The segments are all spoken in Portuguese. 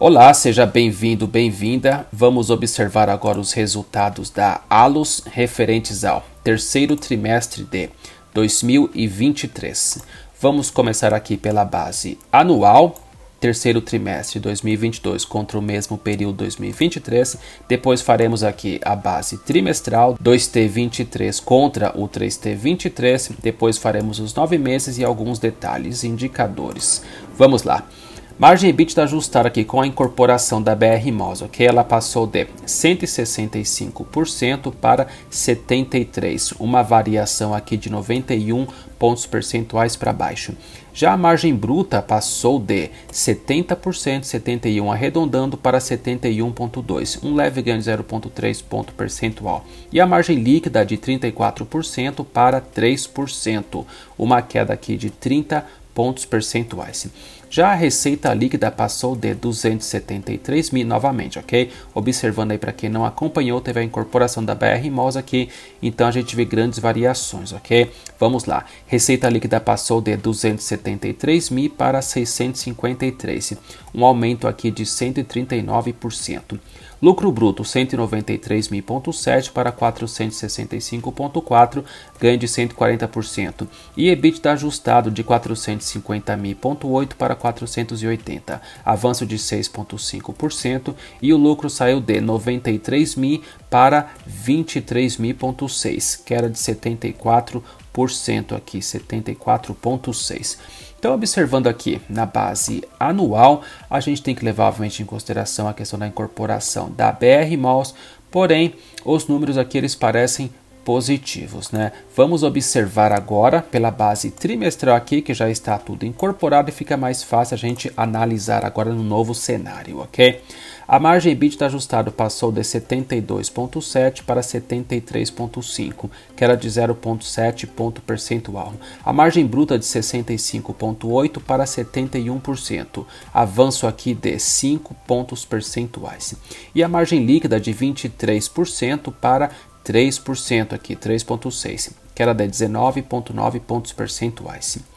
Olá, seja bem-vindo, bem-vinda. Vamos observar agora os resultados da ALUS referentes ao terceiro trimestre de 2023. Vamos começar aqui pela base anual, terceiro trimestre 2022 contra o mesmo período 2023. Depois faremos aqui a base trimestral 2T23 contra o 3T23. Depois faremos os nove meses e alguns detalhes indicadores. Vamos lá. Margem EBITDA ajustada aqui com a incorporação da BR Malls, ok? Ela passou de 165% para 73%, uma variação aqui de 91 pontos percentuais para baixo. Já a margem bruta passou de 70%, 71 arredondando para 71.2, um leve ganho de 0.3 ponto percentual. E a margem líquida de 34% para 3%, uma queda aqui de 30 pontos percentuais. Já a receita líquida passou de 273 mil novamente, ok? Observando aí para quem não acompanhou, teve a incorporação da BR Malls aqui, então a gente vê grandes variações, ok? Vamos lá. Receita líquida passou de 273 mil para 653, um aumento aqui de 139%. Lucro bruto 193.7 para 465.4, ganho de 140%. E EBITDA tá ajustado de 450.000.8 para 480, avanço de 6.5%. E o lucro saiu de 93.000 para 23.000.6, era de 74%. 74% aqui, 74,6%. Então, observando aqui na base anual, a gente tem que levar obviamente em consideração a questão da incorporação da BR Malls, porém, os números aqui eles parecem positivos, né? Vamos observar agora pela base trimestral aqui que já está tudo incorporado e fica mais fácil a gente analisar agora no novo cenário, ok? A margem EBITDA ajustada passou de 72,7 para 73,5, que era de 0,7 ponto percentual. A margem bruta de 65,8 para 71%, avanço aqui de 5 pontos percentuais. E a margem líquida de 23% para 3% aqui, 3,6%, que queda de 19,9 pontos percentuais.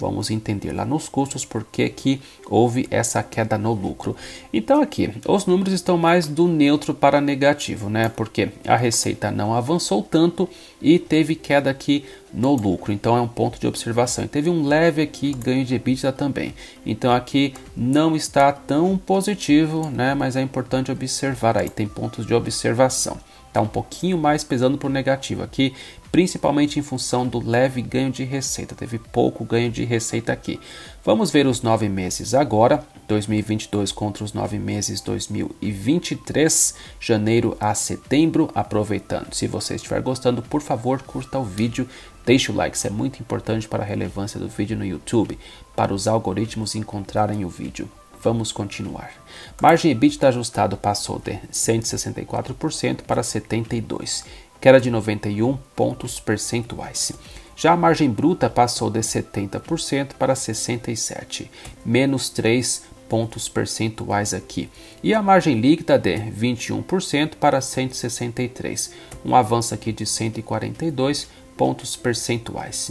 Vamos entender lá nos custos por que, que houve essa queda no lucro. Então aqui, os números estão mais do neutro para negativo, né? Porque a receita não avançou tanto e teve queda aqui no lucro. Então é um ponto de observação. E teve um leve aqui ganho de EBITDA também. Então aqui não está tão positivo, né? Mas é importante observar aí, tem pontos de observação está um pouquinho mais pesando para o negativo aqui, principalmente em função do leve ganho de receita. Teve pouco ganho de receita aqui. Vamos ver os nove meses agora, 2022 contra os nove meses 2023, janeiro a setembro. Aproveitando, se você estiver gostando, por favor, curta o vídeo, Deixe o like, isso é muito importante para a relevância do vídeo no YouTube, para os algoritmos encontrarem o vídeo. Vamos continuar. Margem EBITDA ajustado passou de 164% para 72%, queda de 91 pontos percentuais. Já a margem bruta passou de 70% para 67%, menos 3 pontos percentuais aqui. E a margem líquida de 21% para 163, um avanço aqui de 142 pontos percentuais.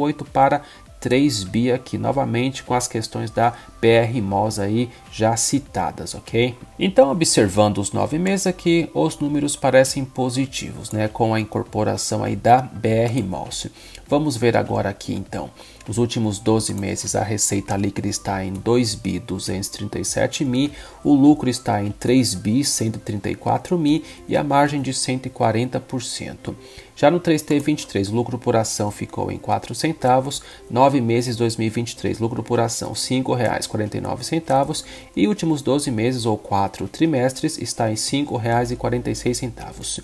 8 para 3 bi aqui, novamente com as questões da PR MOS aí já citadas, ok? Então, observando os nove meses aqui, os números parecem positivos, né? Com a incorporação aí da BR MOS. Vamos ver agora aqui então nos últimos 12 meses, a receita líquida está em 2 bi 237 mil, o lucro está em 3 bi 134 mil e a margem de 140%. Já no 3T23, lucro por ação ficou em 4 centavos, 9 meses 2023, lucro por ação R$ 5,49 e últimos 12 meses ou 4 trimestres está em R$ 5,46.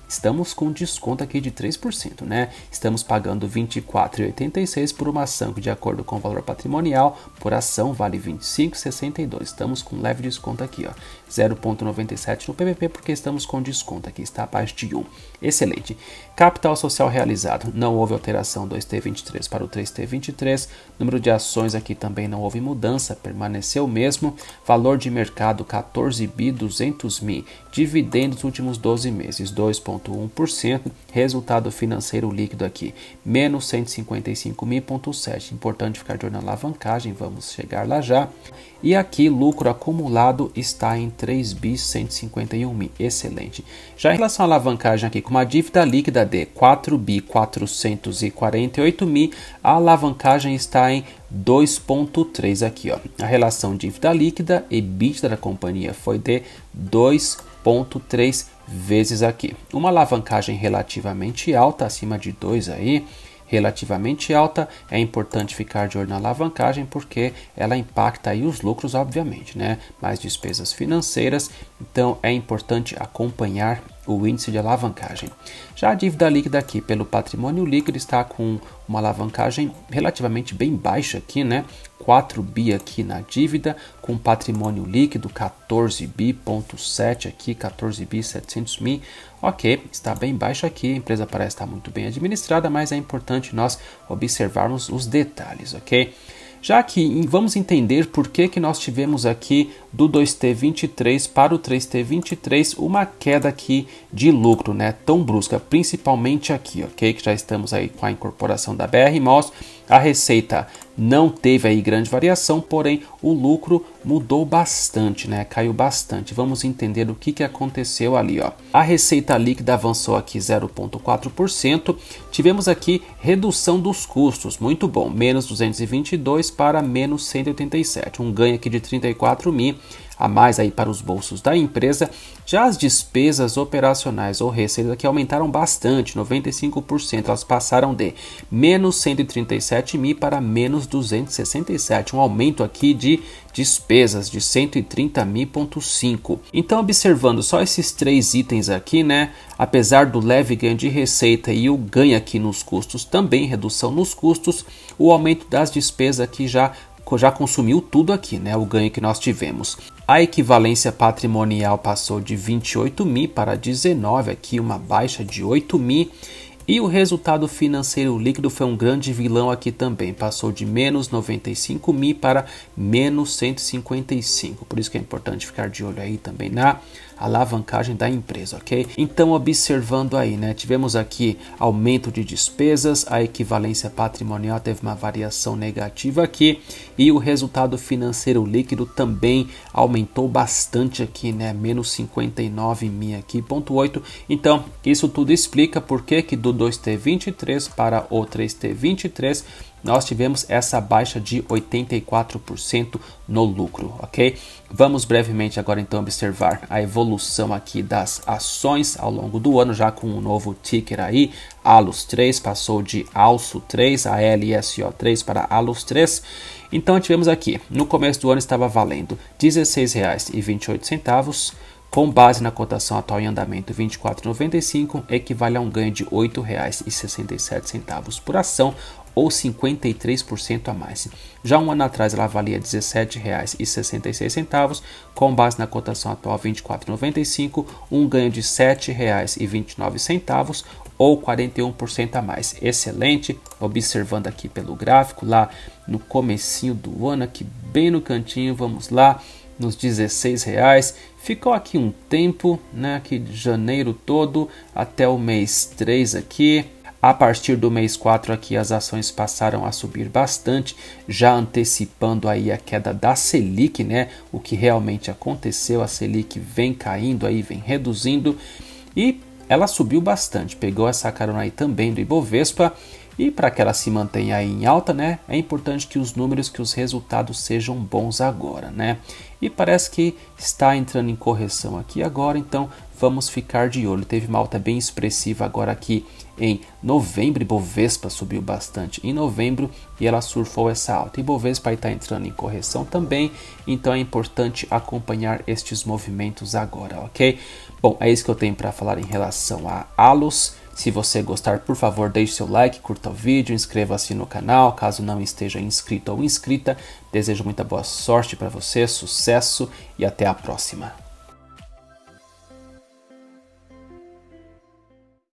Estamos com desconto aqui de 3%, né? Estamos pagando R$ 24,86 por uma ação que, de acordo com o valor patrimonial, por ação vale R$ 25,62. Estamos com leve desconto aqui, ó. 0,97 no PVP, porque estamos com desconto aqui, está abaixo de 1. Excelente. Capital social realizado, não houve alteração 2T23 para o 3T23. Número de ações aqui também não houve mudança, permaneceu o mesmo. Valor de mercado 14 bi 200 mil. Dividendos últimos 12 meses 2. 0,1%, resultado financeiro líquido aqui, menos 155.000,7. Importante ficar de olho na alavancagem, vamos chegar lá já. E aqui, lucro acumulado está em 3 bi 151 mil, excelente. Já em relação à alavancagem aqui, com uma dívida líquida de 4 bi 448 mil, a alavancagem está em 2.3 aqui, ó. A relação dívida líquida e bit da companhia foi de 2.3 vezes aqui. Uma alavancagem relativamente alta, acima de 2 aí, relativamente alta, é importante ficar de olho na alavancagem porque ela impacta aí os lucros, obviamente, né? Mais despesas financeiras, então é importante acompanhar o índice de alavancagem. Já a dívida líquida aqui pelo patrimônio líquido está com uma alavancagem relativamente bem baixa aqui, né? 4 bi aqui na dívida, com patrimônio líquido 14 bi.7 aqui, 14 bi 700 mil, Ok, está bem baixo aqui, a empresa parece estar muito bem administrada, mas é importante nós observarmos os detalhes, ok? Já que vamos entender por que, que nós tivemos aqui do 2T23 para o 3T23 uma queda aqui de lucro, né? Tão brusca, principalmente aqui, ok? Que já estamos aí com a incorporação da BR Malls, a receita não teve aí grande variação, porém o lucro mudou bastante, né? Caiu bastante. Vamos entender o que, que aconteceu ali, ó. A receita líquida avançou aqui 0.4%. Tivemos aqui redução dos custos, muito bom, menos 222 para menos 187, um ganho aqui de 34 mil a mais aí para os bolsos da empresa. Já as despesas operacionais ou receita que aumentaram bastante, 95%, elas passaram de menos 137 mil para menos 267, um aumento aqui de despesas de 5. Então, observando só esses três itens aqui, né? Apesar do leve ganho de receita e o ganho aqui nos custos, também redução nos custos, o aumento das despesas aqui já já consumiu tudo aqui, né? O ganho que nós tivemos. A equivalência patrimonial passou de 28 mil para 19, aqui uma baixa de 8 mil. E o resultado financeiro líquido foi um grande vilão aqui também, passou de menos 95 mil para menos 155. Por isso que é importante ficar de olho aí também na alavancagem da empresa, ok? Então, observando aí, né? Tivemos aqui aumento de despesas, a equivalência patrimonial teve uma variação negativa aqui e o resultado financeiro líquido também aumentou bastante aqui, né? Menos 59 mil aqui, ponto 8. Então, isso tudo explica por que que do 2T23 para o 3T23 nós tivemos essa baixa de 84% no lucro, ok? Vamos brevemente agora então observar a evolução aqui das ações ao longo do ano, já com um novo ticker aí, ALUS 3 passou de ALSO 3, a LSO 3 para ALUS 3. Então tivemos aqui, no começo do ano estava valendo R$ 16,28, com base na cotação atual em andamento 24,95, equivale a um ganho de R$ 8,67 por ação, ou 53% a mais. Já um ano atrás ela valia R$ 17,66, com base na cotação atual R$ 24,95, um ganho de R$ 7,29 ou 41% a mais. Excelente, observando aqui pelo gráfico lá no comecinho do ano, aqui bem no cantinho, vamos lá, nos 16 reais. Ficou aqui um tempo, né, aqui de janeiro todo até o mês 3 aqui, a partir do mês 4 aqui as ações passaram a subir bastante, já antecipando aí a queda da Selic, né? O que realmente aconteceu, a Selic vem caindo aí, vem reduzindo e ela subiu bastante, pegou essa carona aí também do Ibovespa e para que ela se mantenha aí em alta, né? É importante que os números, que os resultados sejam bons agora, né? E parece que está entrando em correção aqui agora, então vamos ficar de olho. Teve uma alta bem expressiva agora aqui em novembro, Bovespa subiu bastante em novembro e ela surfou essa alta. E Bovespa está entrando em correção também, então é importante acompanhar estes movimentos agora, ok? Bom, é isso que eu tenho para falar em relação a Alus. Se você gostar, por favor, deixe seu like, curta o vídeo, inscreva-se no canal, caso não esteja inscrito ou inscrita. Desejo muita boa sorte para você, sucesso e até a próxima.